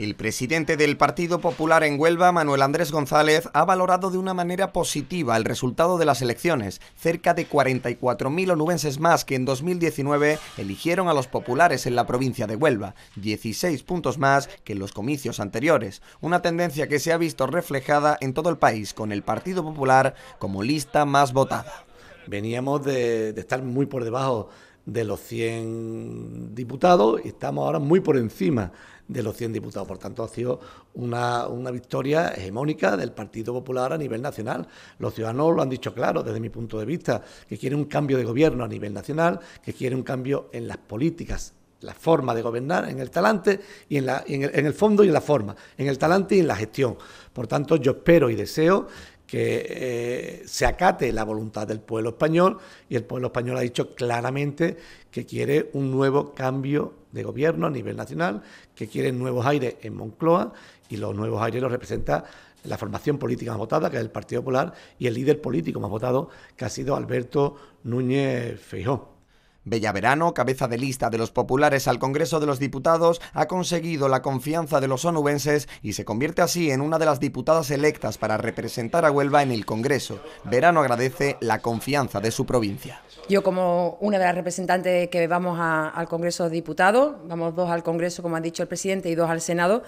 El presidente del Partido Popular en Huelva, Manuel Andrés González, ha valorado de una manera positiva el resultado de las elecciones. Cerca de 44.000 onubenses más que en 2019 eligieron a los populares en la provincia de Huelva, 16 puntos más que en los comicios anteriores, una tendencia que se ha visto reflejada en todo el país con el Partido Popular como lista más votada. Veníamos de, de estar muy por debajo de los 100 diputados, estamos ahora muy por encima de los 100 diputados. Por tanto, ha sido una, victoria hegemónica del Partido Popular a nivel nacional. Los ciudadanos lo han dicho claro desde mi punto de vista, que quieren un cambio de gobierno a nivel nacional, que quieren un cambio en las políticas la forma de gobernar, en el talante y en, la, en, el, en el fondo y en la forma, en el talante y en la gestión. Por tanto, yo espero y deseo que eh, se acate la voluntad del pueblo español y el pueblo español ha dicho claramente que quiere un nuevo cambio de gobierno a nivel nacional, que quiere nuevos aires en Moncloa y los nuevos aires los representa la formación política más votada, que es el Partido Popular, y el líder político más votado, que ha sido Alberto Núñez Feijóo. Verano, cabeza de lista de los populares al Congreso de los Diputados, ha conseguido la confianza de los onubenses y se convierte así en una de las diputadas electas para representar a Huelva en el Congreso. Verano agradece la confianza de su provincia. Yo como una de las representantes que vamos al Congreso de Diputados, vamos dos al Congreso, como ha dicho el presidente, y dos al Senado,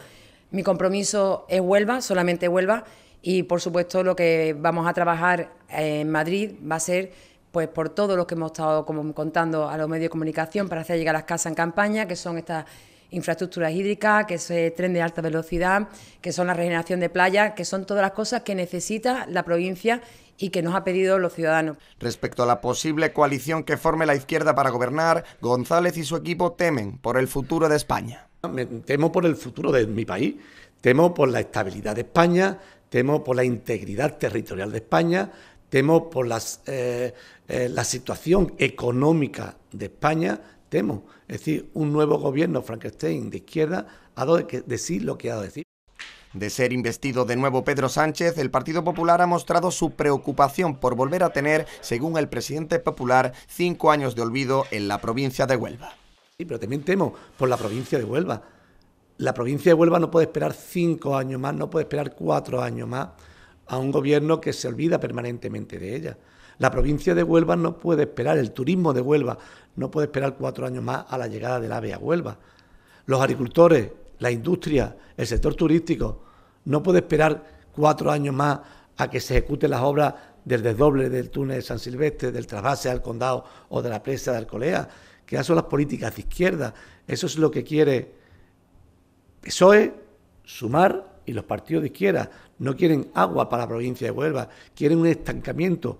mi compromiso es Huelva, solamente Huelva, y por supuesto lo que vamos a trabajar en Madrid va a ser pues por todo lo que hemos estado como contando a los medios de comunicación para hacer llegar a las casas en campaña, que son estas infraestructuras hídricas, que es tren de alta velocidad, que son la regeneración de playas, que son todas las cosas que necesita la provincia y que nos ha pedido los ciudadanos. Respecto a la posible coalición que forme la izquierda para gobernar, González y su equipo temen por el futuro de España. temo por el futuro de mi país, temo por la estabilidad de España, temo por la integridad territorial de España, temo por las, eh, eh, la situación económica de España, temo, es decir, un nuevo gobierno Frankenstein de izquierda ha dado de decir lo que ha de decir. De ser investido de nuevo Pedro Sánchez, el Partido Popular ha mostrado su preocupación por volver a tener, según el presidente popular, cinco años de olvido en la provincia de Huelva. Sí, pero también temo por la provincia de Huelva. La provincia de Huelva no puede esperar cinco años más, no puede esperar cuatro años más a un gobierno que se olvida permanentemente de ella. La provincia de Huelva no puede esperar, el turismo de Huelva no puede esperar cuatro años más a la llegada del AVE a Huelva. Los agricultores, la industria, el sector turístico, no puede esperar cuatro años más a que se ejecuten las obras del desdoble del túnel de San Silvestre, del trasvase al condado o de la presa de Alcolea, que ya son las políticas de izquierda. Eso es lo que quiere PSOE, sumar y los partidos de izquierda no quieren agua para la provincia de Huelva, quieren un estancamiento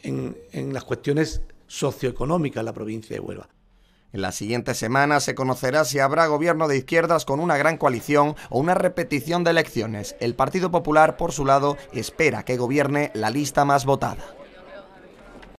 en, las cuestiones socioeconómicas de la provincia de Huelva. En la siguiente semana se conocerá si habrá gobierno de izquierdas con una gran coalición o una repetición de elecciones. El Partido Popular, por su lado, espera que gobierne la lista más votada.